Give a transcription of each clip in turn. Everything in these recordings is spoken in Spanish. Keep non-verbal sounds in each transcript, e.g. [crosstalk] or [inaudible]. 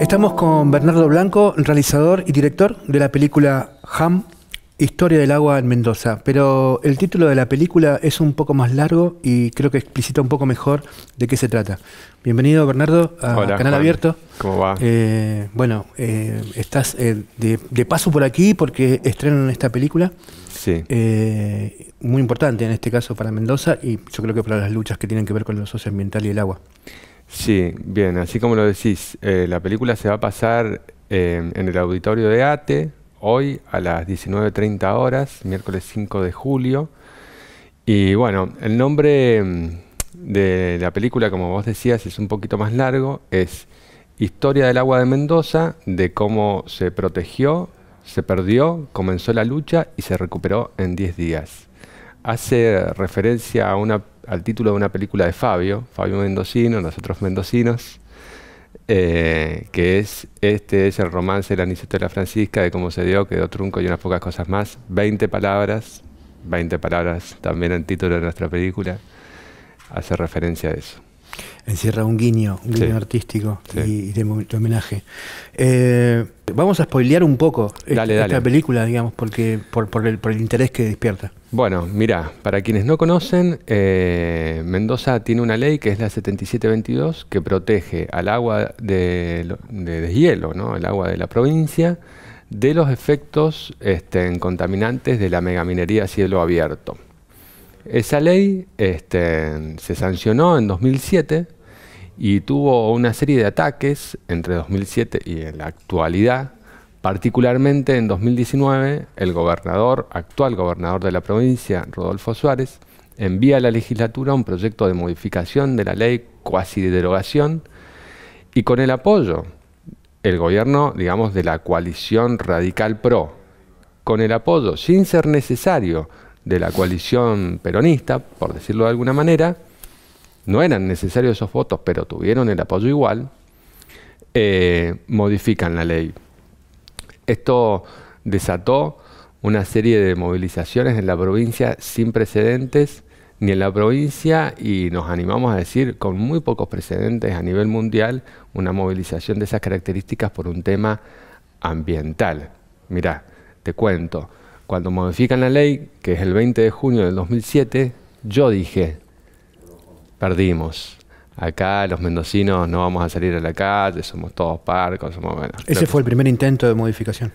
Estamos con Bernardo Blanco, realizador y director de la película Ham, Historia del agua en Mendoza. Pero el título de la película es un poco más largo y creo que explicita un poco mejor de qué se trata. Bienvenido, Bernardo, a Canal Abierto. ¿Cómo va? Eh, bueno, eh, estás eh, de, paso por aquí porque estrenan esta película. Sí. muy importante en este caso para Mendoza y yo creo que para las luchas que tienen que ver con lo socioambiental y el agua. Sí, bien, así como lo decís, eh, la película se va a pasar em, en el auditorio de ATE hoy a las 19.30 horas, miércoles 5 de julio. Y bueno, el nombre em, de la película, como vos decías, es un poquito más largo, es Historia del agua de Mendoza, de cómo se protegió, se perdió, comenzó la lucha y se recuperó en 10 días. Hace referencia a una al título de una película de Fabio, Fabio Mendocino, nosotros mendocinos, eh, que es este es el romance de la Aniceto de la Francisca, de cómo se dio, quedó trunco y unas pocas cosas más. 20 palabras, 20 palabras también el título de nuestra película hace referencia a eso encierra un guiño, un guiño artístico Y, de, homenaje. Eh, vamos a spoilear un poco esta, película, digamos, porque por, el, interés que despierta. Bueno, mira, para quienes no conocen, eh, Mendoza tiene una ley que es la 7722 que protege al agua de, de deshielo, ¿no? el agua de la provincia, de los efectos este, contaminantes de la megaminería a cielo abierto. Esa ley este, se sancionó en 2007 y tuvo una serie de ataques entre 2007 y en la actualidad. Particularmente en 2019, el gobernador, actual gobernador de la provincia, Rodolfo Suárez, envía a la legislatura un proyecto de modificación de la ley cuasi de derogación y con el apoyo, el gobierno, digamos, de la coalición radical pro, con el apoyo, sin ser necesario, de la coalición peronista, por decirlo de alguna manera, no eran necesarios esos votos, pero tuvieron el apoyo igual, eh, modifican la ley. Esto desató una serie de movilizaciones en la provincia sin precedentes, ni en la provincia, y nos animamos a decir, con muy pocos precedentes a nivel mundial, una movilización de esas características por un tema ambiental. Mirá, te cuento, cuando modifican la ley, que es el 20 de junio del 2007, yo dije, perdimos. Acá los mendocinos no vamos a salir a la calle, somos todos parcos, somos Ese fue el primer intento de modificación.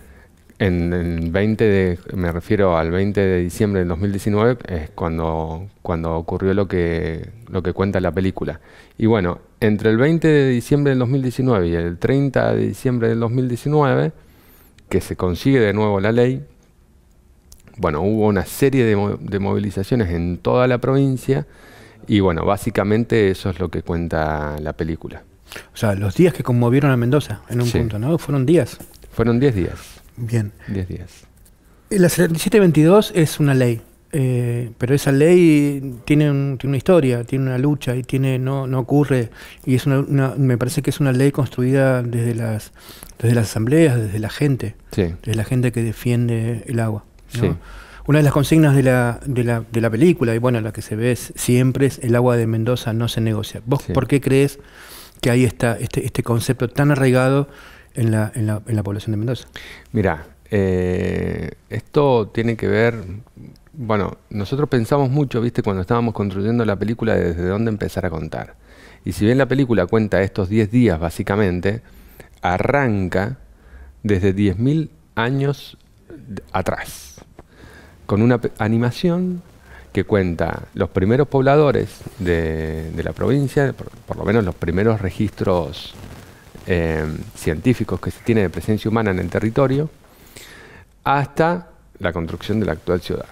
En el 20 de, me refiero al 20 de diciembre del 2019, es cuando, cuando ocurrió lo que, lo que cuenta la película. Y bueno, entre el 20 de diciembre del 2019 y el 30 de diciembre del 2019, que se consigue de nuevo la ley, bueno, hubo una serie de, movilizaciones en toda la provincia y bueno, básicamente eso es lo que cuenta la película. O sea, los días que conmovieron a Mendoza en un punto, ¿no? Fueron días. Fueron 10 días. Bien. 10 días. Eh, la 7722 es una ley, eh, pero esa ley tiene, una historia, tiene una lucha y tiene no, no ocurre. Y es una, me parece que es una ley construida desde las, las asambleas, desde la gente, sí. desde la gente que defiende el agua. Una de las consignas de la, película, y bueno, la que se ve siempre es el agua de Mendoza no se negocia. ¿Vos por qué crees que ahí está este, este concepto tan arraigado en la, en la, en la población de Mendoza? Mira, eh, esto tiene que ver, bueno, nosotros pensamos mucho, viste, cuando estábamos construyendo la película, desde dónde empezar a contar. Y si bien la película cuenta estos 10 días básicamente, arranca desde 10.000 años atrás con una animación que cuenta los primeros pobladores de, la provincia, por, lo menos los primeros registros em, científicos que se tienen de presencia humana en el territorio, hasta la construcción de la actual ciudad.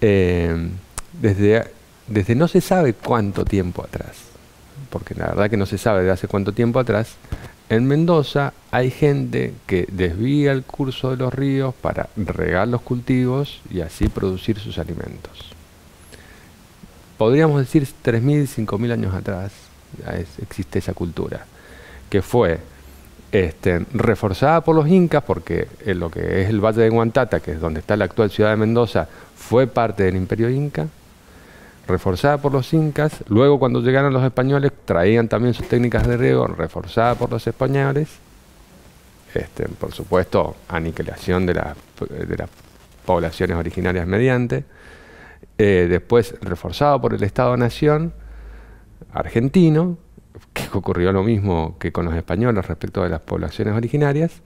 Em, desde, desde no se sabe cuánto tiempo atrás, porque la verdad que no se sabe de hace cuánto tiempo atrás, en Mendoza hay gente que desvía el curso de los ríos para regar los cultivos y así producir sus alimentos. Podríamos decir 3.000, 5.000 años atrás existe esa cultura, que fue este, reforzada por los incas, porque en lo que es el Valle de Guantata, que es donde está la actual ciudad de Mendoza, fue parte del imperio inca, reforzada por los incas, luego cuando llegaron los españoles traían también sus técnicas de riego ...reforzada por los españoles, este, por supuesto aniquilación de, de las poblaciones originarias mediante, eh, después reforzado por el Estado-Nación argentino, que ocurrió lo mismo que con los españoles respecto de las poblaciones originarias,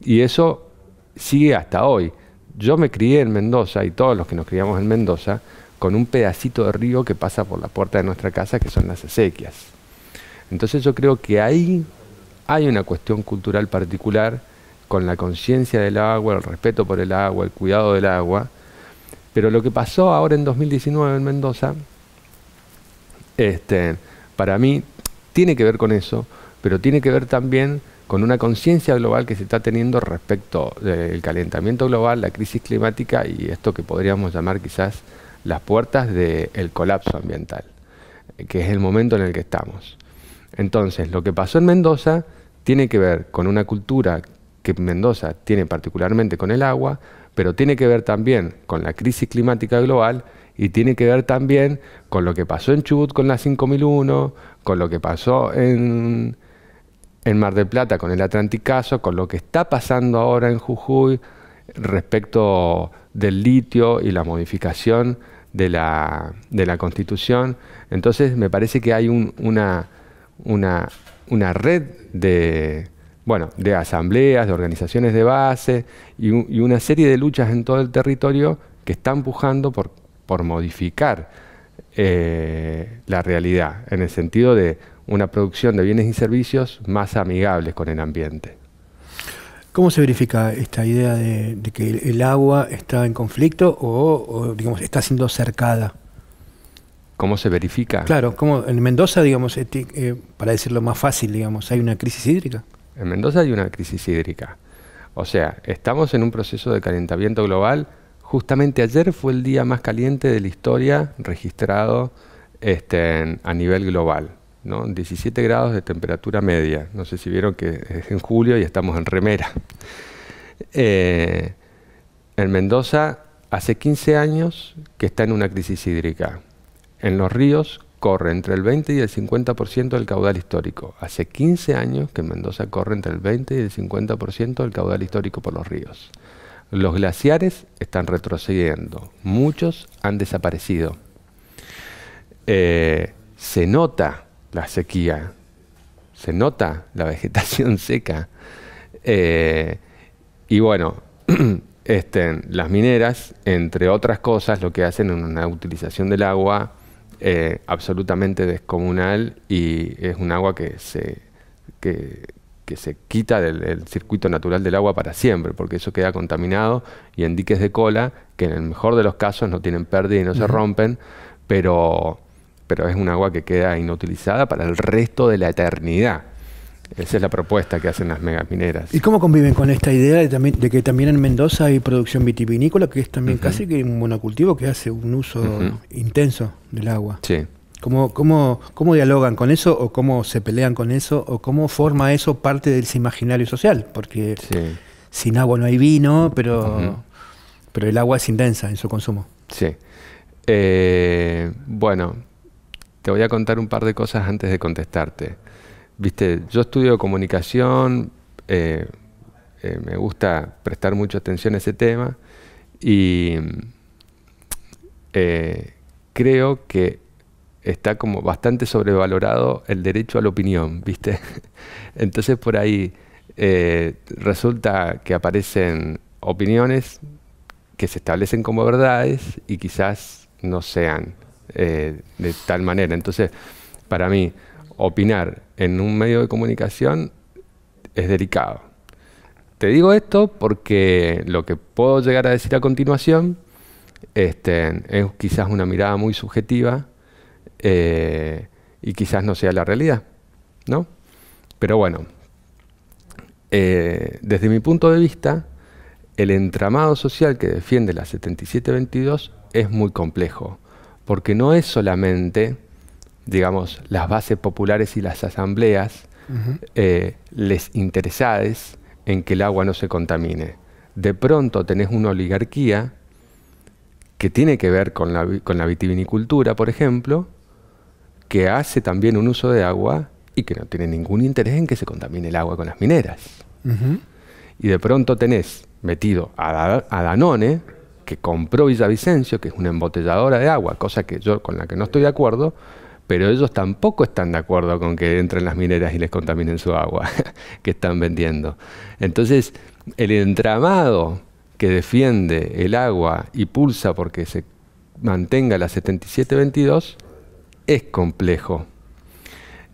y eso sigue hasta hoy. Yo me crié en Mendoza y todos los que nos criamos en Mendoza, con un pedacito de río que pasa por la puerta de nuestra casa, que son las acequias. Entonces yo creo que ahí hay una cuestión cultural particular con la conciencia del agua, el respeto por el agua, el cuidado del agua. Pero lo que pasó ahora en 2019 en Mendoza, este, para mí tiene que ver con eso, pero tiene que ver también con una conciencia global que se está teniendo respecto del calentamiento global, la crisis climática y esto que podríamos llamar quizás las puertas del colapso ambiental, que es el momento en el que estamos. Entonces, lo que pasó en Mendoza tiene que ver con una cultura que Mendoza tiene particularmente con el agua, pero tiene que ver también con la crisis climática global y tiene que ver también con lo que pasó en Chubut con la 5001, con lo que pasó en, en Mar del Plata con el Atlanticazo, con lo que está pasando ahora en Jujuy respecto del litio y la modificación de la, de la constitución. Entonces me parece que hay una, una, red de, bueno, de asambleas, de organizaciones de base y, una serie de luchas en todo el territorio que están empujando por, por modificar eh, la realidad, en el sentido de una producción de bienes y servicios más amigables con el ambiente. ¿Cómo se verifica esta idea de, que el, agua está en conflicto o, digamos, está siendo cercada? ¿Cómo se verifica? Claro, como en Mendoza, digamos, eh, eh, para decirlo más fácil, digamos, hay una crisis hídrica. En Mendoza hay una crisis hídrica. O sea, estamos en un proceso de calentamiento global. Justamente ayer fue el día más caliente de la historia registrado este, a nivel global. 17 grados de temperatura media. No sé si vieron que es en julio y estamos en remera. Eh, en Mendoza hace 15 años que está en una crisis hídrica. En los ríos corre entre el 20 y el 50% del caudal histórico. Hace 15 años que Mendoza corre entre el 20 y el 50% del caudal histórico por los ríos. Los glaciares están retrocediendo, muchos han desaparecido. Eh, se nota la sequía, se nota la [laughs] vegetación seca. Eh, y bueno, [clears throat] este, las mineras, entre otras cosas, lo que hacen es una utilización del agua eh, absolutamente descomunal y es un agua que se, que, se quita del, circuito natural del agua para siempre, porque eso queda contaminado y en diques de cola, que en el mejor de los casos no tienen pérdida y no se rompen, pero pero es un agua que queda inutilizada para el resto de la eternidad. Esa es la propuesta que hacen las megamineras. ¿Y cómo conviven con esta idea de, también, de que también en Mendoza hay producción vitivinícola, que es también casi que un monocultivo que hace un uso intenso del agua? Sí. ¿Cómo, cómo, cómo dialogan con eso o cómo se pelean con eso o cómo forma eso parte del imaginario social? Porque sin agua no hay vino, pero, pero el agua es intensa en su consumo. Sí. Eh, bueno, te voy a contar un par de cosas antes de contestarte. Viste, yo estudio comunicación, eh, eh, me gusta prestar mucha atención a ese tema y eh, creo que está como bastante sobrevalorado el derecho a la opinión, ¿viste? [laughs] Entonces por ahí resulta que aparecen opiniones que se establecen como verdades y quizás no sean. Eh, de tal manera. Entonces, para mí, opinar en un medio de comunicación es delicado. Te digo esto porque lo que puedo llegar a decir a continuación este, es quizás una mirada muy subjetiva eh, y quizás no sea la realidad, ¿no? Pero bueno, eh, desde mi punto de vista, el entramado social que defiende la 7722 es muy complejo porque no es solamente, digamos, las bases populares y las asambleas eh, les interesades en que el agua no se contamine. De pronto tenés una oligarquía que tiene que ver con la, vitivinicultura, por ejemplo, que hace también un uso de agua y que no tiene ningún interés en que se contamine el agua con las mineras. Y de pronto tenés metido a Danone, que compró Villavicencio, que es una embotelladora de agua, cosa que yo con la que no estoy de acuerdo, pero ellos tampoco están de acuerdo con que entren las mineras y les contaminen su agua [laughs] que están vendiendo. Entonces, el entramado que defiende el agua y pulsa porque se mantenga la 7722 es complejo.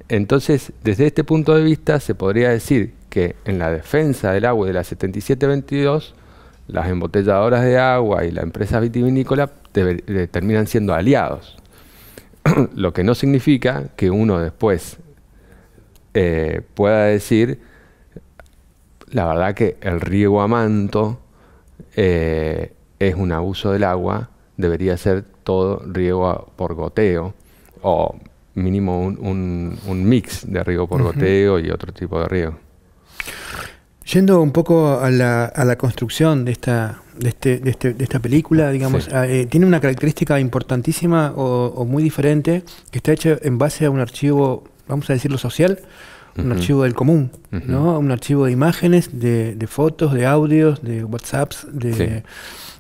Entonces, desde este punto de vista, se podría decir que en la defensa del agua de la 7722 las embotelladoras de agua y la empresa vitivinícola terminan siendo aliados. [clears throat] Lo que no significa que uno después eh, pueda decir, la verdad que el riego a manto eh, es un abuso del agua, debería ser todo riego por goteo o mínimo un, mix de riego por goteo y otro tipo de riego. Yendo un poco a la, construcción de esta, de, este, de, este, esta película, digamos, ah, eh, tiene una característica importantísima o, muy diferente que está hecha en base a un archivo, vamos a decirlo social, un archivo del común, ¿no? Un archivo de imágenes, de, fotos, de audios, de WhatsApps, de,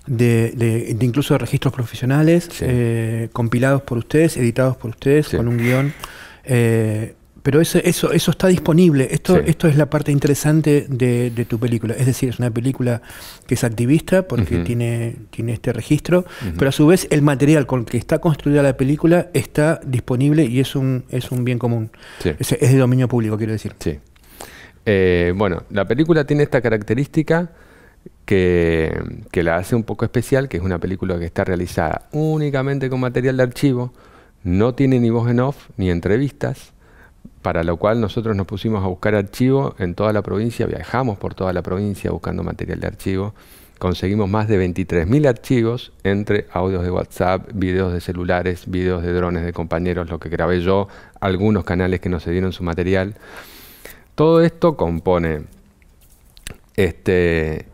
de, incluso registros profesionales eh, compilados por ustedes, editados por ustedes, con un guión. Eh, pero eso, eso, está disponible. Esto, esto es la parte interesante de, tu película. Es decir, es una película que es activista porque tiene, tiene este registro, pero a su vez el material con el que está construida la película está disponible y es un, es un bien común. Es, de dominio público, quiero decir. Eh, bueno, la película tiene esta característica que, que la hace un poco especial, que es una película que está realizada únicamente con material de archivo, no tiene ni voz en off ni entrevistas para lo cual nosotros nos pusimos a buscar archivo en toda la provincia, viajamos por toda la provincia buscando material de archivo, conseguimos más de 23.000 archivos entre audios de WhatsApp, videos de celulares, videos de drones de compañeros, lo que grabé yo, algunos canales que nos cedieron su material. Todo esto compone este,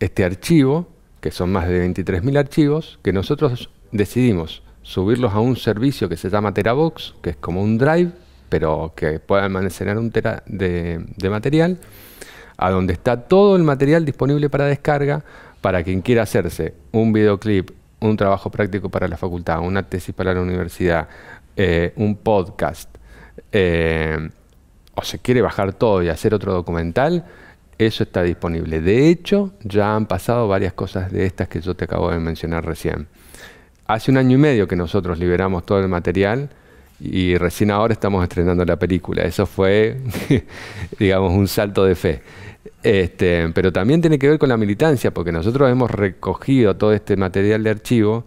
este archivo, que son más de 23.000 archivos, que nosotros decidimos subirlos a un servicio que se llama Terabox, que es como un drive pero que pueda almacenar un tera de, material, a donde está todo el material disponible para descarga, para quien quiera hacerse un videoclip, un trabajo práctico para la facultad, una tesis para la universidad, eh, un podcast, eh, o se quiere bajar todo y hacer otro documental, eso está disponible. De hecho, ya han pasado varias cosas de estas que yo te acabo de mencionar recién. Hace un año y medio que nosotros liberamos todo el material y recién ahora estamos estrenando la película. Eso fue, [laughs] digamos, un salto de fe. Este, pero también tiene que ver con la militancia, porque nosotros hemos recogido todo este material de archivo,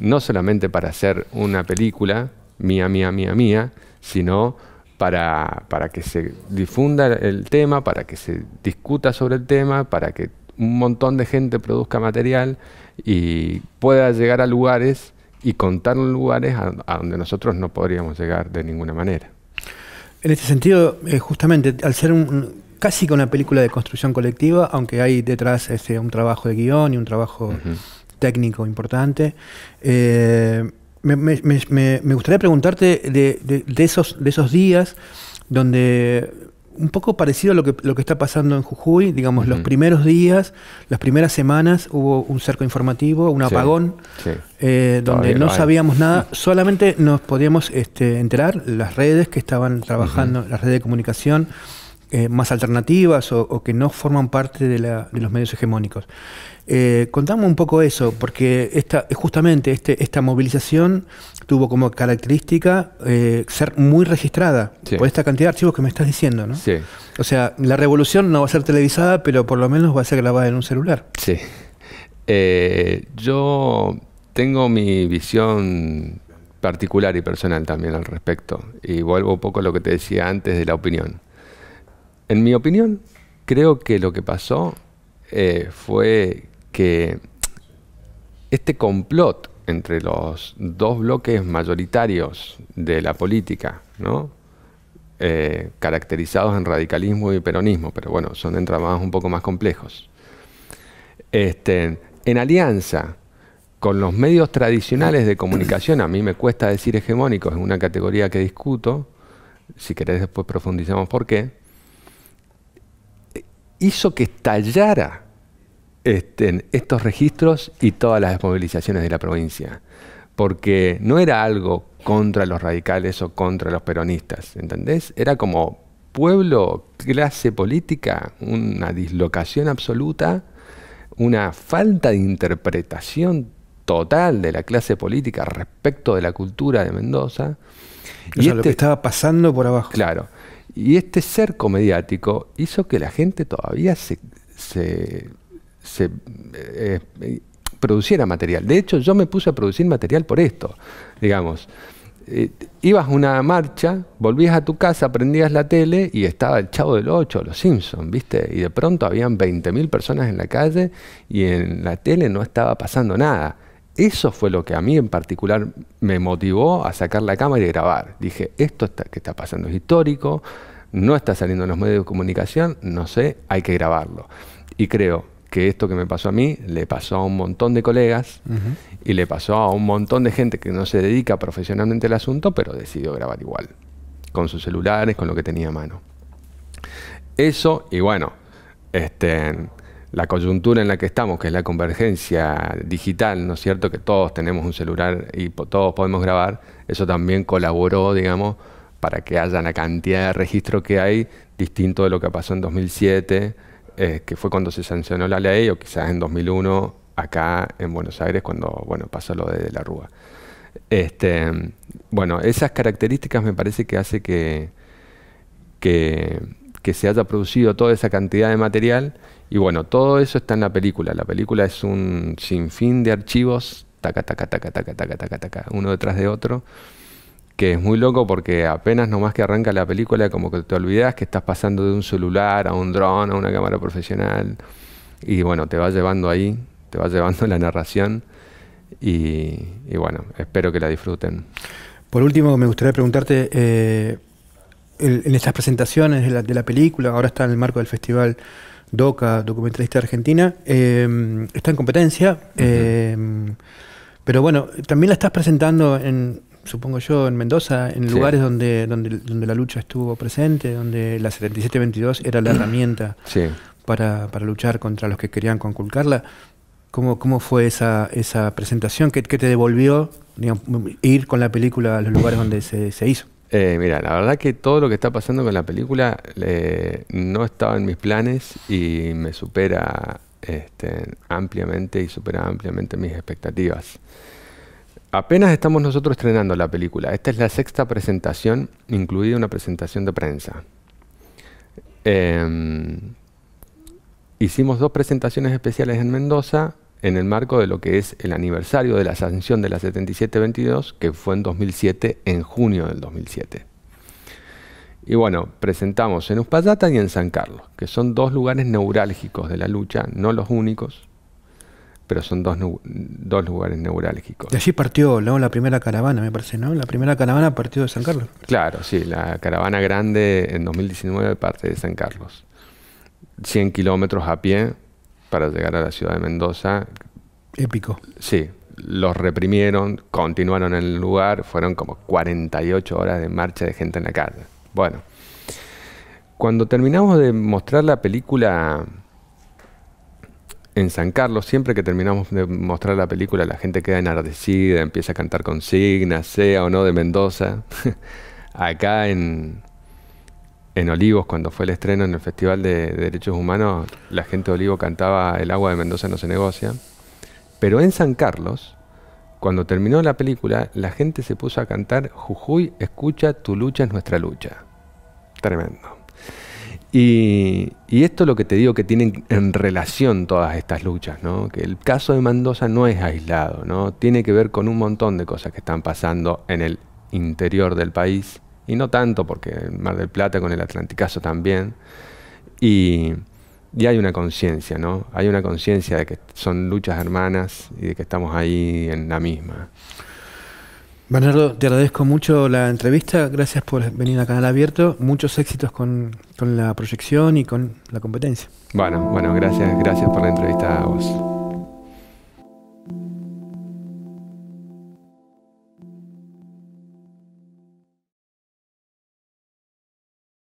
no solamente para hacer una película, mía, mía, mía, mía, sino para, para que se difunda el tema, para que se discuta sobre el tema, para que un montón de gente produzca material y pueda llegar a lugares y contaron lugares a, donde nosotros no podríamos llegar de ninguna manera. En este sentido, eh, justamente, al ser un, casi que una película de construcción colectiva, aunque hay detrás este, un trabajo de guión y un trabajo técnico importante, eh, me, gustaría preguntarte esos, de esos días donde un poco parecido a lo que, lo que está pasando en Jujuy, digamos, los primeros días, las primeras semanas hubo un cerco informativo, un apagón, eh, donde no, sabíamos nada, [laughs] solamente nos podíamos este, enterar las redes que estaban trabajando, las redes de comunicación, eh, más alternativas o, que no forman parte de, los medios hegemónicos. Eh, contame un poco eso, porque esta, justamente este, esta movilización tuvo como característica eh, ser muy registrada por esta cantidad de archivos que me estás diciendo, ¿no? O sea, la revolución no va a ser televisada, pero por lo menos va a ser grabada en un celular. Sí. Eh, yo tengo mi visión particular y personal también al respecto. Y vuelvo un poco a lo que te decía antes de la opinión. En mi opinión, creo que lo que pasó eh, fue que este complot entre los dos bloques mayoritarios de la política, eh, caracterizados en radicalismo y peronismo, pero bueno, son entramados un poco más complejos. Este, en alianza con los medios tradicionales de comunicación, a mí me cuesta decir hegemónicos, es una categoría que discuto, si querés después profundizamos por qué, hizo que estallara este, estos registros y todas las movilizaciones de la provincia, porque no era algo contra los radicales o contra los peronistas, ¿entendés? Era como pueblo, clase política, una dislocación absoluta, una falta de interpretación total de la clase política respecto de la cultura de Mendoza. y sea, lo este que estaba pasando por abajo. Claro. Y este cerco mediático hizo que la gente todavía se, eh, produciera material. De hecho, yo me puse a producir material por esto, digamos. Eh, ibas a una marcha, volvías a tu casa, prendías la tele y estaba el Chavo del Ocho, los Simpson, ¿viste? Y de pronto habían 20.000 personas en la calle y en la tele no estaba pasando nada. Eso fue lo que a mí en particular me motivó a sacar la cámara y grabar. Dije, esto que está pasando es histórico, no está saliendo en los medios de comunicación, no sé, hay que grabarlo. Y creo que esto que me pasó a mí le pasó a un montón de colegas y le pasó a un montón de gente que no se dedica profesionalmente al asunto, pero decidió grabar igual, con sus celulares, con lo que tenía a mano. Eso, y bueno, este, la coyuntura en la que estamos, que es la convergencia digital, ¿no es cierto? Que todos tenemos un celular y todos podemos grabar, eso también colaboró, digamos, para que haya una cantidad de registro que hay, distinto de lo que pasó en 2007, eh, que fue cuando se sancionó la ley, o quizás en 2001 acá en Buenos Aires, cuando bueno, pasó lo de, la Rúa. Este, bueno, esas características me parece que hace que, que se haya producido toda esa cantidad de material y bueno, todo eso está en la película. La película es un sinfín de archivos, taca, taca, taca, taca, taca, taca, taca, uno detrás de otro, que es muy loco porque apenas nomás que arranca la película, como que te olvidas que estás pasando de un celular a un dron, a una cámara profesional, y bueno, te va llevando ahí, te va llevando la narración, y, bueno, espero que la disfruten. Por último, me gustaría preguntarte... Eh, en, estas presentaciones la, de la película, ahora está en el marco del festival Doca, documentalista argentina, em, está en competencia. Em, pero bueno, también la estás presentando en, supongo yo, en Mendoza, en lugares donde, donde, donde la lucha estuvo presente, donde la 7722 era la herramienta para, luchar contra los que querían conculcarla. ¿Cómo, cómo fue esa, esa presentación? ¿Qué, te devolvió ir con la película a los lugares donde se, se hizo? Eh, mira, la verdad que todo lo que está pasando con la película eh, no estaba en mis planes y me supera este, ampliamente y supera ampliamente mis expectativas. Apenas estamos nosotros estrenando la película. Esta es la sexta presentación, incluida una presentación de prensa. Em, hicimos dos presentaciones especiales en Mendoza, en el marco de lo que es el aniversario de la sanción de la 7722, que fue en 2007, en junio del 2007. Y bueno, presentamos en Uspallata y en San Carlos, que son dos lugares neurálgicos de la lucha, no los únicos, pero son dos, lugares neurálgicos. De allí partió la primera caravana, me parece, ¿no? La primera caravana partió de San Carlos. Claro, sí, la caravana grande en 2019 parte de San Carlos. 100 kilómetros a pie, para llegar a la ciudad de Mendoza. Épico. Sí, los reprimieron, continuaron en el lugar, fueron como 48 horas de marcha de gente en la calle. Bueno, cuando terminamos de mostrar la película en San Carlos, siempre que terminamos de mostrar la película, la gente queda enardecida, empieza a cantar consignas, sea o no de Mendoza. [laughs] Acá en, en Olivos, cuando fue el estreno en el Festival de, Derechos Humanos, la gente de Olivos cantaba El agua de Mendoza no se negocia. Pero en San Carlos, cuando terminó la película, la gente se puso a cantar Jujuy, escucha, tu lucha es nuestra lucha. Tremendo. Y, esto es lo que te digo que tienen en relación todas estas luchas, ¿no? Que el caso de Mendoza no es aislado, ¿no? Tiene que ver con un montón de cosas que están pasando en el interior del país y no tanto porque el Mar del Plata con el Atlanticazo también. Y, hay una conciencia, ¿no? Hay una conciencia de que son luchas hermanas y de que estamos ahí en la misma. Bernardo, te agradezco mucho la entrevista, gracias por venir a Canal Abierto, muchos éxitos con, con la proyección y con la competencia. Bueno, bueno, gracias, gracias por la entrevista a vos.